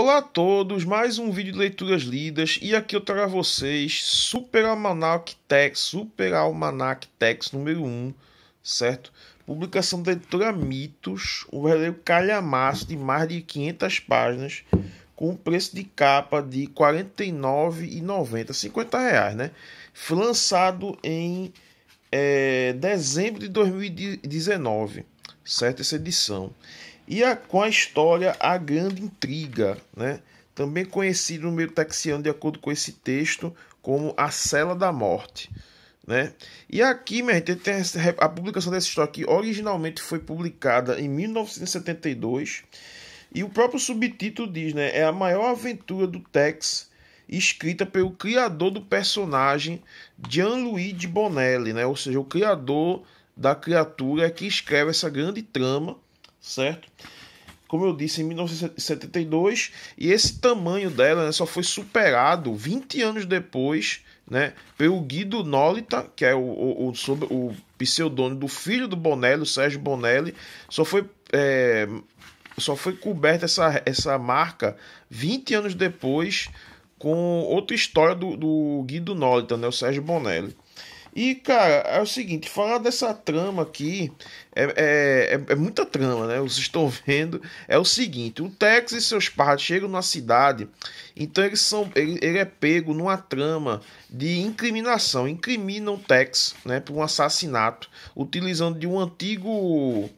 Olá a todos, mais um vídeo de leituras lidas e aqui eu trago a vocês Super Almanac Tex, Super Almanac Tex número 1, certo? Publicação da editora Mitos, um verdadeiro calhamaço de mais de 500 páginas, com preço de capa de R$ 49,90, 50 reais, né? Foi lançado em é, dezembro de 2019, certo? Essa edição. E a, com a história A Grande Intriga, né? também conhecido no meio texiano, de acordo com esse texto, como A Cela da Morte. Né? E aqui, minha gente, tem a publicação dessa história originalmente foi publicada em 1972 e o próprio subtítulo diz, né? É a maior aventura do Tex escrita pelo criador do personagem Gianluigi Bonelli, né? Ou seja, o criador da criatura é que escreve essa grande trama certo? Como eu disse, em 1972, e esse tamanho dela né, só foi superado 20 anos depois né, pelo Guido Nolita, que é o, o, o, sobre, o pseudônimo do filho do Bonelli, o Sérgio Bonelli, só foi, é, só foi coberta essa, essa marca 20 anos depois com outra história do, do Guido Nolita, né, o Sérgio Bonelli. E, cara, é o seguinte, falar dessa trama aqui é, é, é, é muita trama, né? Vocês estão vendo. É o seguinte, o Tex e seus pais chegam na cidade, então eles são. Ele, ele é pego numa trama de incriminação. Incriminam o Tex, né? Por um assassinato, utilizando de um antigo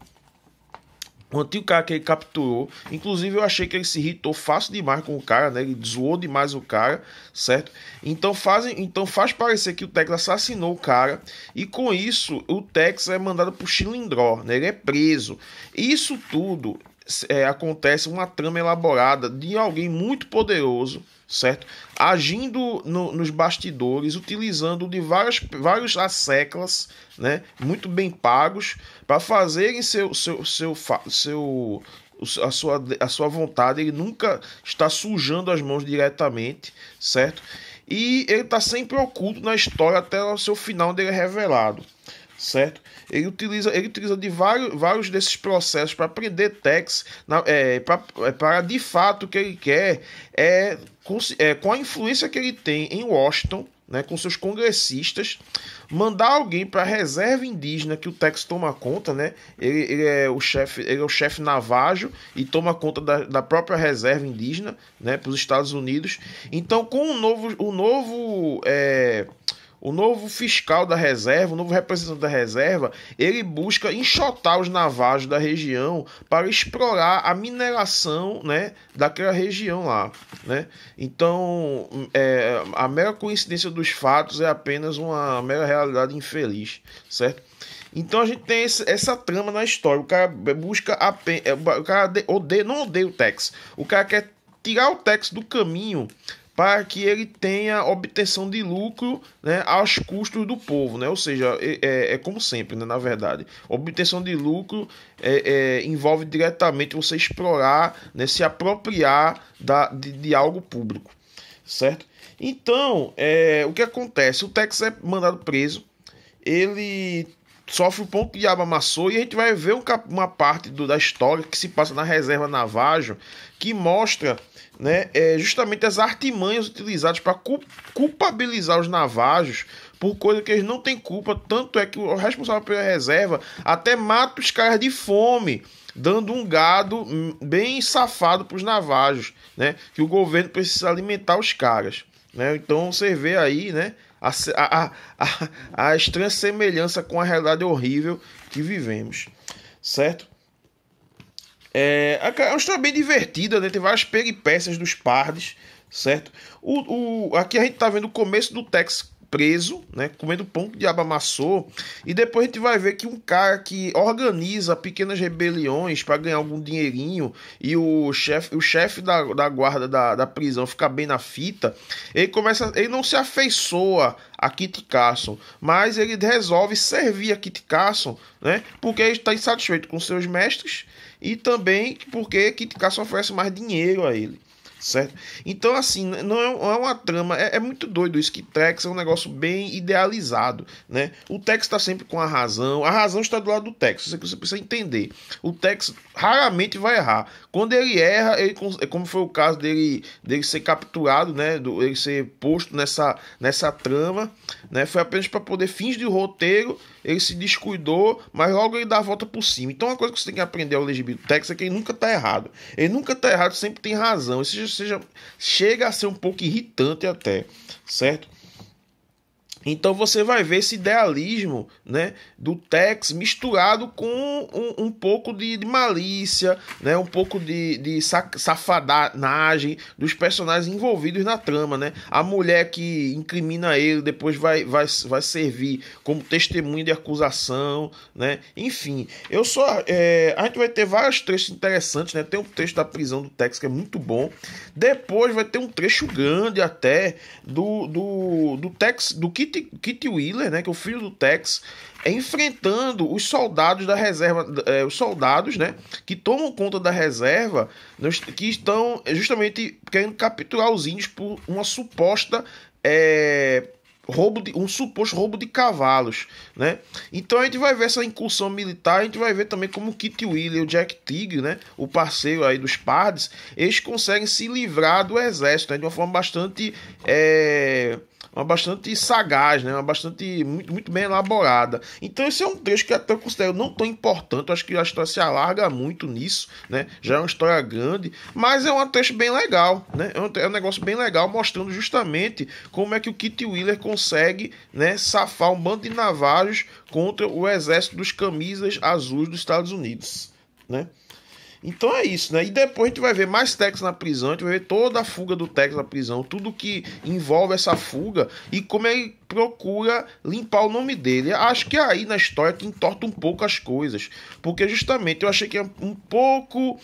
o antigo cara que ele capturou, inclusive eu achei que ele se irritou fácil demais com o cara, né? Ele zoou demais o cara, certo? Então, fazem, então faz parecer que o Tex assassinou o cara e com isso o Tex é mandado pro Chilindró, né? Ele é preso. Isso tudo é, acontece uma trama elaborada de alguém muito poderoso, certo? Agindo no, nos bastidores, utilizando de várias, vários asseclas, né? Muito bem pagos, para fazerem seu, seu, seu, seu, seu a sua, a sua vontade, ele nunca está sujando as mãos diretamente, certo? E ele está sempre oculto na história até o seu final dele é revelado certo? Ele utiliza, ele utiliza de vários, vários desses processos para aprender Texas na, é, para é, de fato o que ele quer é com, é com a influência que ele tem em Washington, né, com seus congressistas, mandar alguém para a reserva indígena que o Tex toma conta, né? Ele, ele é o chefe, ele é o chefe navajo e toma conta da, da própria reserva indígena, né, para os Estados Unidos. Então, com o novo, o novo é, o novo fiscal da reserva, o novo representante da reserva, ele busca enxotar os navajos da região para explorar a mineração né, daquela região lá. Né? Então, é, a mera coincidência dos fatos é apenas uma mera realidade infeliz, certo? Então a gente tem esse, essa trama na história. O cara busca a, é, o cara odeia, não odeia o Tex. O cara quer tirar o Tex do caminho para que ele tenha obtenção de lucro né, aos custos do povo, né? ou seja, é, é, é como sempre, né, na verdade. Obtenção de lucro é, é, envolve diretamente você explorar, né, se apropriar da, de, de algo público, certo? Então, é, o que acontece? O Tex é mandado preso, ele sofre o ponto de diabo amassou e a gente vai ver uma parte do, da história que se passa na reserva Navajo que mostra né, é, justamente as artimanhas utilizadas para culpabilizar os navajos por coisa que eles não têm culpa. Tanto é que o responsável pela reserva até mata os caras de fome, dando um gado hum, bem safado para os navajos, né, que o governo precisa alimentar os caras. Né? Então você vê aí né, a, a, a, a estranha semelhança com a realidade horrível que vivemos, certo? É, é uma história bem divertida, né? tem várias peripécias dos pardes, certo? O, o, aqui a gente está vendo o começo do Tex preso, né? Comendo pão que o diabo amassou. E depois a gente vai ver que um cara que organiza pequenas rebeliões para ganhar algum dinheirinho e o chefe o chef da, da guarda da, da prisão fica bem na fita, ele começa. Ele não se afeiçoa a Kit Carson, mas ele resolve servir a Kit Carson, né? Porque ele está insatisfeito com seus mestres e também porque Kit Carson oferece mais dinheiro a ele certo? Então, assim, não é, é uma trama, é, é, muito doido isso que Tex é um negócio bem idealizado, né? O Tex está sempre com a razão, a razão está do lado do Tex, isso é que você precisa entender. O Tex raramente vai errar. Quando ele erra, ele, é como foi o caso dele, dele ser capturado, né? Do, ele ser posto nessa, nessa trama, né? Foi apenas para poder fingir o roteiro, ele se descuidou, mas logo ele dá a volta por cima. Então, uma coisa que você tem que aprender ao LGBT Tex é que ele nunca está errado. Ele nunca está errado, sempre tem razão. Esse seja chega a ser um pouco irritante até, certo? Então você vai ver esse idealismo né, do Tex misturado com um, um pouco de, de, malícia, né, um pouco de, de dos personagens envolvidos na trama. Né? A mulher que incrimina ele depois vai, vai, vai servir como testemunho de acusação. Né? Enfim, eu só. É, a gente vai ter vários trechos interessantes. Né? Tem um trecho da prisão do Tex que é muito bom. Depois vai ter um trecho grande até do, do, do Tex, do que Kit, Kit Wheeler, né, que é o filho do Tex, é enfrentando os soldados da reserva, é, os soldados, né, que tomam conta da reserva, que estão é, justamente querendo capturar os índios por uma suposta é, roubo de, um suposto roubo de cavalos, né? Então a gente vai ver essa incursão militar, a gente vai ver também como Kit Willie, o Jack Tigre, né, o parceiro aí dos Pardes, eles conseguem se livrar do exército né? de uma forma bastante é, uma bastante sagaz, né? Uma bastante muito, muito bem elaborada. Então esse é um trecho que até eu considero não tão importante. Eu acho que a história se alarga muito nisso, né? Já é uma história grande, mas é um trecho bem legal, né? É um, é um negócio bem legal mostrando justamente como é que o Kit Wheeler consegue é consegue né, safar um bando de navalhos contra o exército dos camisas azuis dos Estados Unidos. Né? Então é isso, né? E depois a gente vai ver mais Tex na prisão, a gente vai ver toda a fuga do Tex na prisão, tudo que envolve essa fuga e como é procura limpar o nome dele. Acho que aí na história que entorta um pouco as coisas, porque justamente eu achei que é um pouco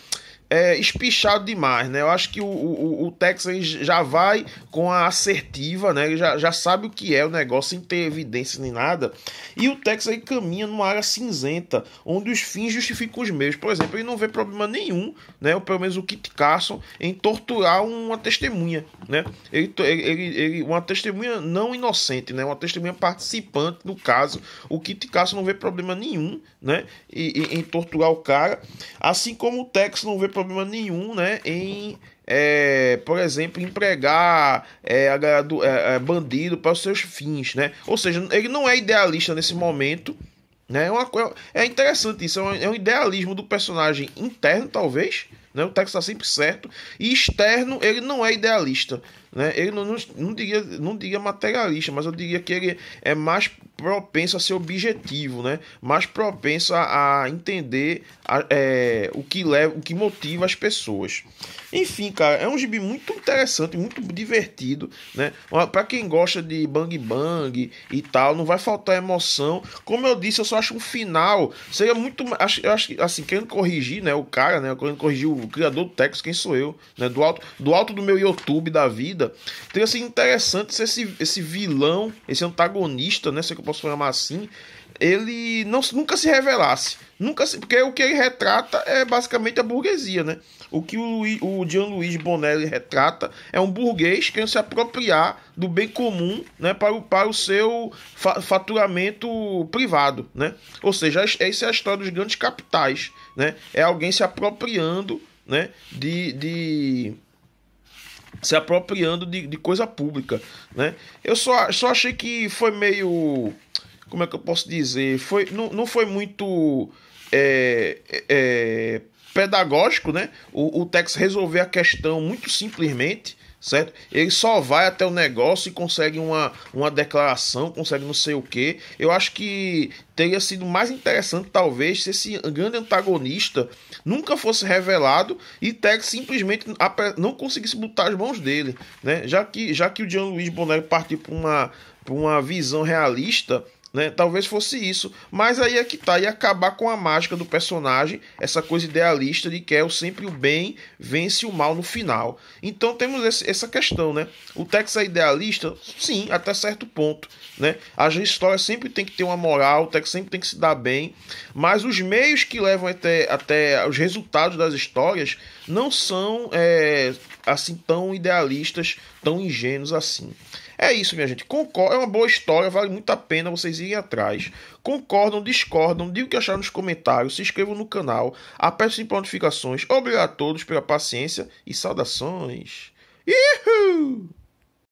é, espichado demais, né? Eu acho que o, o, o Texas já vai com a assertiva, né? Ele já, já sabe o que é o negócio sem ter evidência nem nada. E o Texas aí caminha numa área cinzenta, onde os fins justificam os meios. Por exemplo, ele não vê problema nenhum, né? Ou pelo menos o Kit Carson, em torturar uma testemunha, né? Ele, ele, ele uma testemunha não inocente, né? Uma testemunha participante do caso, o Kit Cássio não vê problema nenhum, né? E, em, em torturar o cara, assim como o Tex não vê problema nenhum, né? Em é, por exemplo, empregar é, é, é, bandido para os seus fins, né? Ou seja, ele não é idealista nesse momento, né? É, uma, é interessante isso, é um, é um idealismo do personagem interno, talvez, né? O Tex está sempre certo, e externo ele não é idealista, né? Ele não, não, não, diria, não diria materialista, mas eu diria que ele é mais propenso a ser objetivo, né? mais propenso a, a entender a, é, o que leva, o que motiva as pessoas. Enfim, cara, é um gibi muito interessante, muito divertido, né? Para quem gosta de bang bang e tal, não vai faltar emoção. Como eu disse, eu só acho um final seria muito, acho, eu acho assim, querendo corrigir, né, o cara, né, querendo corrigir o criador do texto, quem sou eu, né, do alto, do alto do meu YouTube da vida, teria sido interessante se esse esse vilão, esse antagonista, né, se posso chamar assim, ele não, nunca se revelasse. Nunca se, porque o que ele retrata é basicamente a burguesia, né? O que o, o Gianluigi Bonelli retrata é um burguês querendo se apropriar do bem comum né, para, o, para o seu fa faturamento privado, né? Ou seja, essa é a história dos grandes capitais, né? É alguém se apropriando né, de, de se apropriando de, de coisa pública, né? Eu só, só achei que foi meio, como é que eu posso dizer, foi não, não foi muito é, é, é pedagógico, né? O, o Tex resolver a questão muito simplesmente, certo? Ele só vai até o negócio e consegue uma, uma declaração, consegue não sei o que. Eu acho que teria sido mais interessante, talvez, se esse grande antagonista nunca fosse revelado e Tech simplesmente não conseguisse botar as mãos dele, né? Já que, já que o Jean Luiz Bonelli partiu para uma, uma visão realista né? Talvez fosse isso, mas aí é que tá, e acabar com a mágica do personagem, essa coisa idealista de que é sempre o bem vence o mal no final. Então temos esse, essa questão, né? O Tex é idealista? Sim, até certo ponto, né? As história sempre tem que ter uma moral, o Tex sempre tem que se dar bem, mas os meios que levam até, até os resultados das histórias não são é, assim tão idealistas, tão ingênuos assim. É isso, minha gente. Concordo, é uma boa história, vale muito a pena vocês irem atrás. Concordam, discordam, digam o que acharam nos comentários, se inscrevam no canal, apertem as notificações. Obrigado a todos pela paciência e saudações. Uhul!